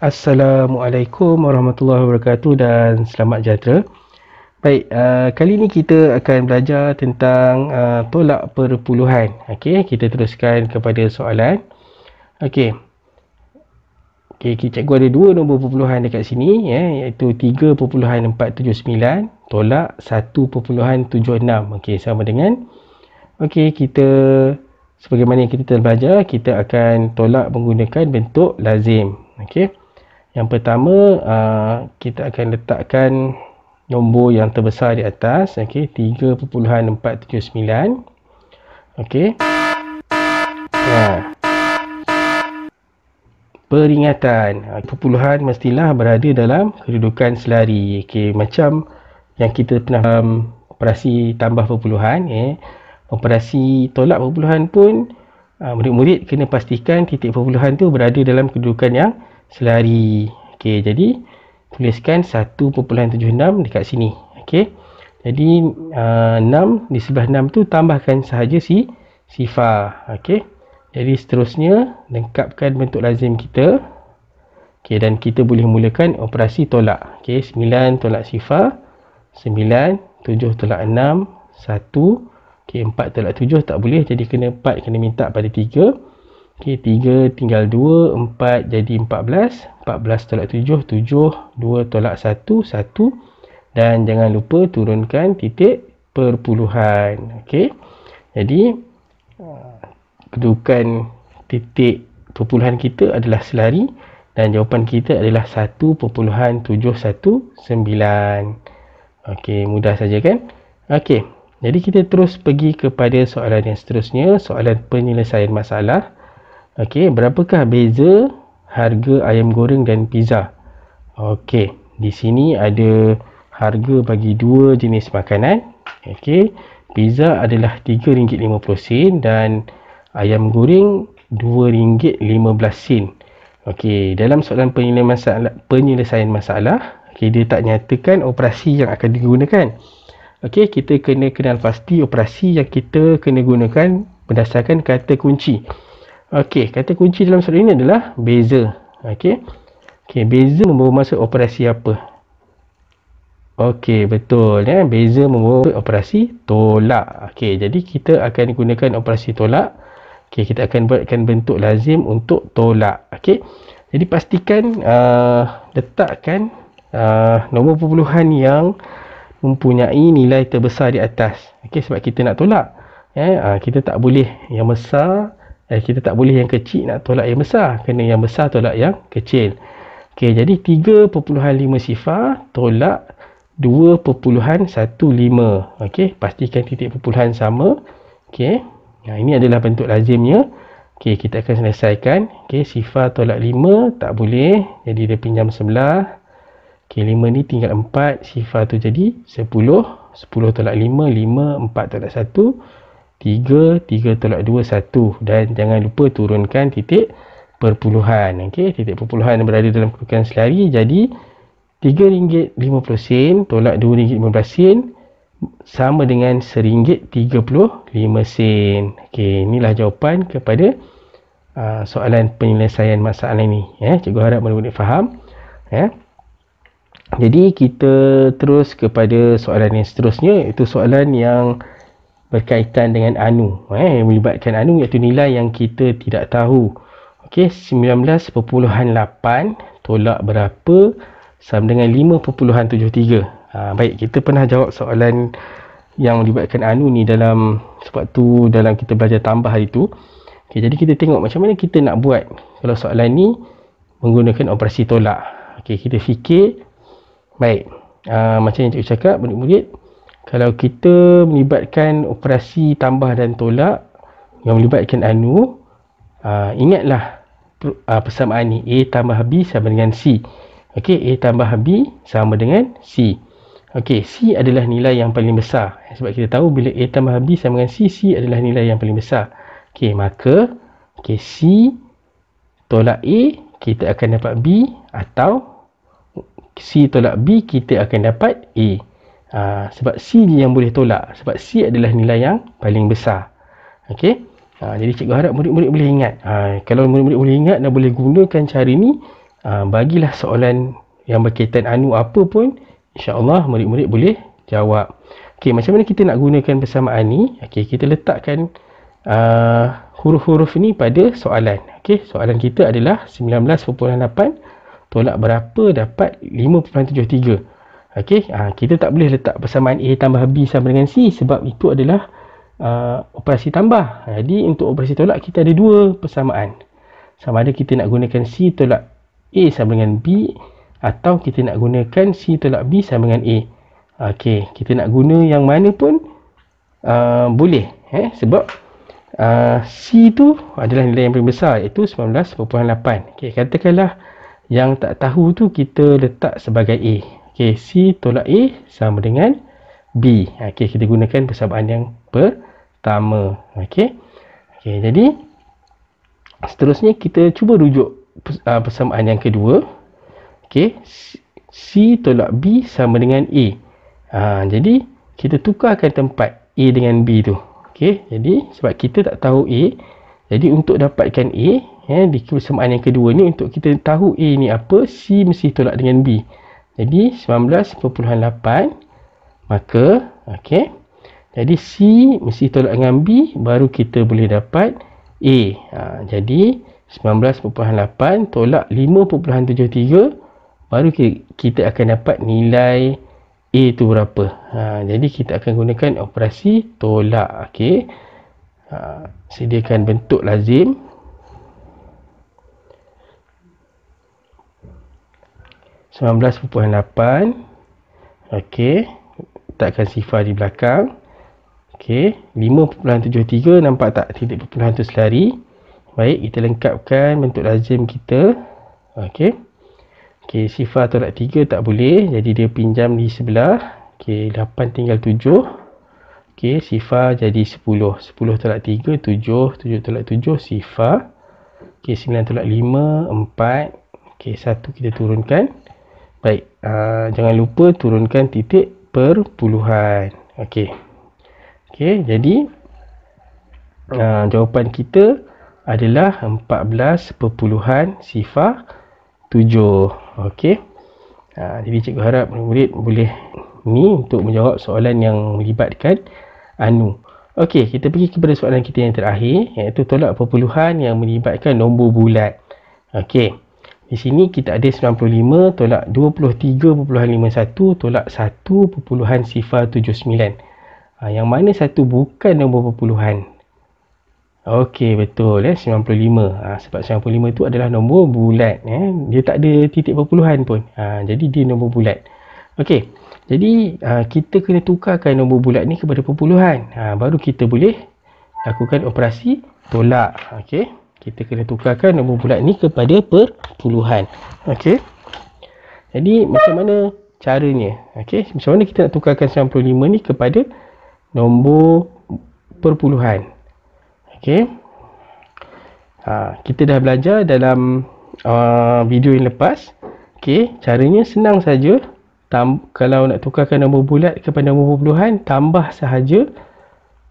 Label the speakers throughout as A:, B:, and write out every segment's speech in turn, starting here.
A: Assalamualaikum warahmatullahi wabarakatuh dan selamat sejahtera. Baik, uh, kali ini kita akan belajar tentang uh, tolak perpuluhan. Okey, kita teruskan kepada soalan. Okey. Okey, Kita cikgu ada dua nombor perpuluhan dekat sini ya, iaitu 3.479 tolak 1.76. Okey, sama dengan Okey, kita sebagaimana yang kita telah belajar, kita akan tolak menggunakan bentuk lazim. Okey. Yang pertama uh, kita akan letakkan nombor yang terbesar di atas okey 3.479 okey ha. peringatan perpuluhan ah, mestilah berada dalam kedudukan selari okey macam yang kita pernah um, operasi tambah perpuluhan eh operasi tolak perpuluhan pun uh, murid-murid kena pastikan titik perpuluhan tu berada dalam kedudukan yang selari okey jadi tuliskan 1.76 dekat sini okey jadi uh, 6 di sebelah 6 tu tambahkan sahaja si sifar okey jadi seterusnya lengkapkan bentuk lazim kita okey dan kita boleh mulakan operasi tolak okey 9 tolak sifar 9 7 tolak 6 1 okey 4 tolak 7 tak boleh jadi kena 4 kena minta pada 3 Okey, 3 tinggal 2, 4 jadi 14, 14 tolak 7, 7, 2 tolak 1, 1 dan jangan lupa turunkan titik perpuluhan. Okey. Jadi uh, kedudukan titik perpuluhan kita adalah selari dan jawapan kita adalah 1.719. Okey, mudah saja kan? Okey. Jadi kita terus pergi kepada soalan yang seterusnya, soalan penyelesaian masalah. Okey, berapakah beza harga ayam goreng dan pizza? Okey, di sini ada harga bagi dua jenis makanan. Okey, pizza adalah RM3.50 dan ayam goreng RM2.15. Okey, dalam soalan penyelesaian masalah, penyelesaian masalah, okey dia tak nyatakan operasi yang akan digunakan. Okey, kita kena kenal pasti operasi yang kita kena gunakan berdasarkan kata kunci. Okey, kata kunci dalam surat ini adalah beza. Okey. Okey, beza membawa masa operasi apa? Okey, betul. Eh? Beza membawa operasi tolak. Okey, jadi kita akan gunakan operasi tolak. Okey, kita akan buatkan bentuk lazim untuk tolak. Okey, jadi pastikan uh, letakkan uh, nombor perpuluhan yang mempunyai nilai terbesar di atas. Okey, sebab kita nak tolak. Eh? Uh, kita tak boleh yang besar. Eh, kita tak boleh yang kecil nak tolak yang besar. Kena yang besar tolak yang kecil. Okey, jadi 3.5 sifar tolak 2.15. Okey, pastikan titik perpuluhan sama. Okey, nah, ini adalah bentuk lazimnya. Okey, kita akan selesaikan. Okey, sifar tolak 5 tak boleh. Jadi, dia pinjam sebelah. Okey, 5 ni tinggal 4. Sifar tu jadi 10. 10 tolak 5, 5, 4 tolak 1. 3, 3 tolak 2, 1 dan jangan lupa turunkan titik perpuluhan okay? titik perpuluhan yang berada dalam kedudukan selari jadi RM3.50 tolak RM2.15 sama dengan RM1.35 okay, inilah jawapan kepada uh, soalan penyelesaian masalah ini eh, cikgu harap boleh-boleh faham eh? jadi kita terus kepada soalan yang seterusnya itu soalan yang berkaitan dengan anu eh melibatkan anu iaitu nilai yang kita tidak tahu okey 19.8 tolak berapa sama dengan 5.73 ha, baik kita pernah jawab soalan yang melibatkan anu ni dalam sebab tu dalam kita belajar tambah hari tu okey jadi kita tengok macam mana kita nak buat kalau soalan ni menggunakan operasi tolak okey kita fikir baik uh, macam yang cikgu cakap murid-murid kalau kita melibatkan operasi tambah dan tolak yang melibatkan anu uh, ingatlah uh, persamaan ni A tambah B sama dengan C ok A tambah B sama dengan C ok C adalah nilai yang paling besar sebab kita tahu bila A tambah B sama dengan C C adalah nilai yang paling besar ok maka ok C tolak A kita akan dapat B atau C tolak B kita akan dapat A uh, sebab C ni yang boleh tolak sebab C adalah nilai yang paling besar ok uh, jadi cikgu harap murid-murid boleh ingat uh, kalau murid-murid boleh ingat dan boleh gunakan cara ni uh, bagilah soalan yang berkaitan anu apa pun insyaAllah murid-murid boleh jawab ok macam mana kita nak gunakan persamaan ni ok kita letakkan huruf-huruf uh, ni pada soalan ok soalan kita adalah 19.8 tolak berapa dapat 5.73 Okey, ha, kita tak boleh letak persamaan A tambah B sama dengan C sebab itu adalah uh, operasi tambah. Jadi untuk operasi tolak kita ada dua persamaan. Sama ada kita nak gunakan C tolak A sama dengan B atau kita nak gunakan C tolak B sama dengan A. Okey, kita nak guna yang mana pun uh, boleh eh sebab uh, C tu adalah nilai yang paling besar iaitu 19.8. Okey, katakanlah yang tak tahu tu kita letak sebagai A. Okey, C tolak A sama dengan B. Ha, okey, kita gunakan persamaan yang pertama. Okey. Okey, jadi seterusnya kita cuba rujuk ah, persamaan yang kedua. Okey, C tolak B sama dengan A. Ha, jadi kita tukarkan tempat A dengan B tu. Okey, jadi sebab kita tak tahu A, jadi untuk dapatkan A, ya, di persamaan yang kedua ni untuk kita tahu A ni apa, C mesti tolak dengan B. Jadi 19.8 maka okey. Jadi C mesti tolak dengan B baru kita boleh dapat A. Ha, jadi 19.8 tolak 5.73 baru kita akan dapat nilai A tu berapa. Ha, jadi kita akan gunakan operasi tolak okey. Ha, sediakan bentuk lazim 19.8 okey letakkan sifar di belakang okey 5.73 nampak tak titik perpuluhan tu selari baik kita lengkapkan bentuk lazim kita okey okey sifar tolak 3 tak boleh jadi dia pinjam di sebelah okey 8 tinggal 7 Okey, sifar jadi 10. 10 tolak 3, 7. 7 tolak 7, sifar. Okey, 9 tolak 5, 4. Okey, 1 kita turunkan. Baik, aa, ah, jangan lupa turunkan titik perpuluhan. Okey. Okey, jadi oh. aa, ah, jawapan kita adalah perpuluhan sifar 7. Okey. Ah, jadi cikgu harap murid boleh ni untuk menjawab soalan yang melibatkan anu. Okey, kita pergi kepada soalan kita yang terakhir iaitu tolak perpuluhan yang melibatkan nombor bulat. Okey. Di sini kita ada 95 tolak 23.51 tolak 1.79. Ha, ah, yang mana satu bukan nombor perpuluhan. Okey betul eh 95. Ha, ah, sebab 95 tu adalah nombor bulat eh. Dia tak ada titik perpuluhan pun. Ha, jadi dia nombor bulat. Okey. Jadi ha, kita kena tukarkan nombor bulat ni kepada perpuluhan. Ha, baru kita boleh lakukan operasi tolak. Okey kita kena tukarkan nombor bulat ni kepada perpuluhan. Okey. Jadi macam mana caranya? Okey, macam mana kita nak tukarkan 95 ni kepada nombor perpuluhan? Okey. Ha, kita dah belajar dalam uh, video yang lepas. Okey, caranya senang saja. kalau nak tukarkan nombor bulat kepada nombor perpuluhan, tambah sahaja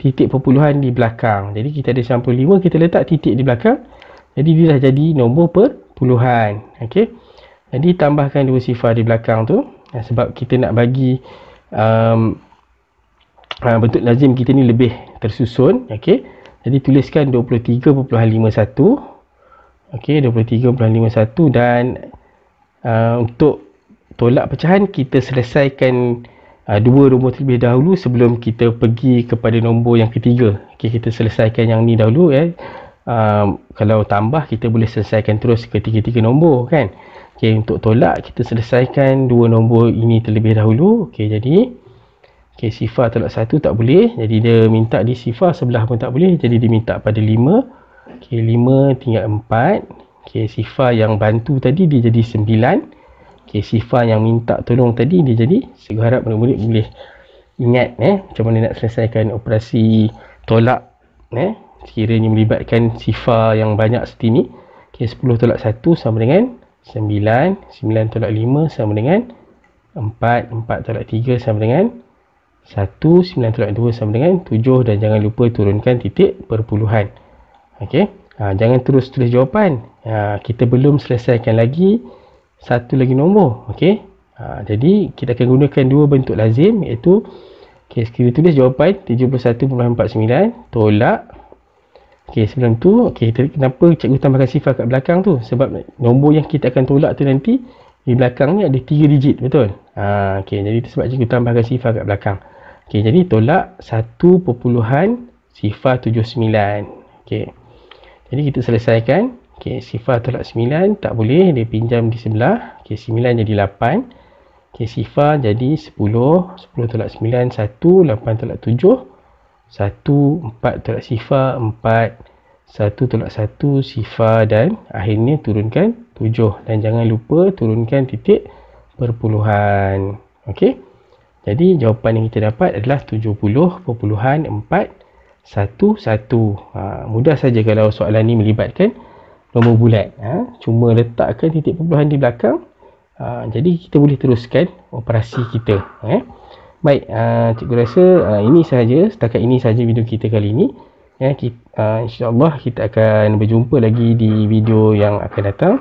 A: titik perpuluhan di belakang. Jadi kita ada 95, kita letak titik di belakang. Jadi dia dah jadi nombor perpuluhan. Okey. Jadi tambahkan dua sifar di belakang tu ya, sebab kita nak bagi um, uh, bentuk lazim kita ni lebih tersusun. Okey. Jadi tuliskan 23.51. Okey, 23.51 dan uh, untuk tolak pecahan kita selesaikan uh, dua nombor terlebih dahulu sebelum kita pergi kepada nombor yang ketiga okay, kita selesaikan yang ni dahulu eh. um, kalau tambah kita boleh selesaikan terus ketiga-tiga nombor kan okay, untuk tolak kita selesaikan dua nombor ini terlebih dahulu okay, jadi okay, sifar tolak satu tak boleh jadi dia minta di sifar sebelah pun tak boleh jadi dia minta pada lima okay, lima tinggal empat okay, sifar yang bantu tadi dia jadi sembilan Okay, Sifah yang minta tolong tadi dia jadi saya harap murid-murid boleh ingat eh macam mana nak selesaikan operasi tolak eh sekiranya melibatkan Sifah yang banyak seperti ni okay, 10 tolak 1 sama dengan 9 9 tolak 5 sama dengan 4 4 tolak 3 sama dengan 1 9 tolak 2 sama dengan 7 dan jangan lupa turunkan titik perpuluhan okay? ha, jangan terus tulis jawapan ha, kita belum selesaikan lagi satu lagi nombor okey ha, jadi kita akan gunakan dua bentuk lazim iaitu okey kita tulis jawapan 71.49 tolak okey sebelum tu okey kenapa cikgu tambahkan sifar kat belakang tu sebab nombor yang kita akan tolak tu nanti di belakang ni ada tiga digit betul ha okey jadi itu sebab cikgu tambahkan sifar kat belakang okey jadi tolak satu 1 sifar 79 okey jadi kita selesaikan Okey, sifar tolak 9 tak boleh dia pinjam di sebelah. Okey, 9 jadi 8. Okey, sifar jadi 10. 10 tolak 9 1, 8 tolak 7 1, 4 tolak sifar 4, 1 tolak 1 sifar dan akhirnya turunkan 7 dan jangan lupa turunkan titik perpuluhan. Okey. Jadi jawapan yang kita dapat adalah perpuluhan 70.41. Ha, mudah saja kalau soalan ni melibatkan nombor bulat ha? cuma letakkan titik perpuluhan di belakang ha? jadi kita boleh teruskan operasi kita eh? baik, ha, cikgu rasa ha, ini sahaja, setakat ini sahaja video kita kali ini ya, ha, insyaAllah kita akan berjumpa lagi di video yang akan datang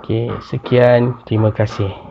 A: Okey, sekian, terima kasih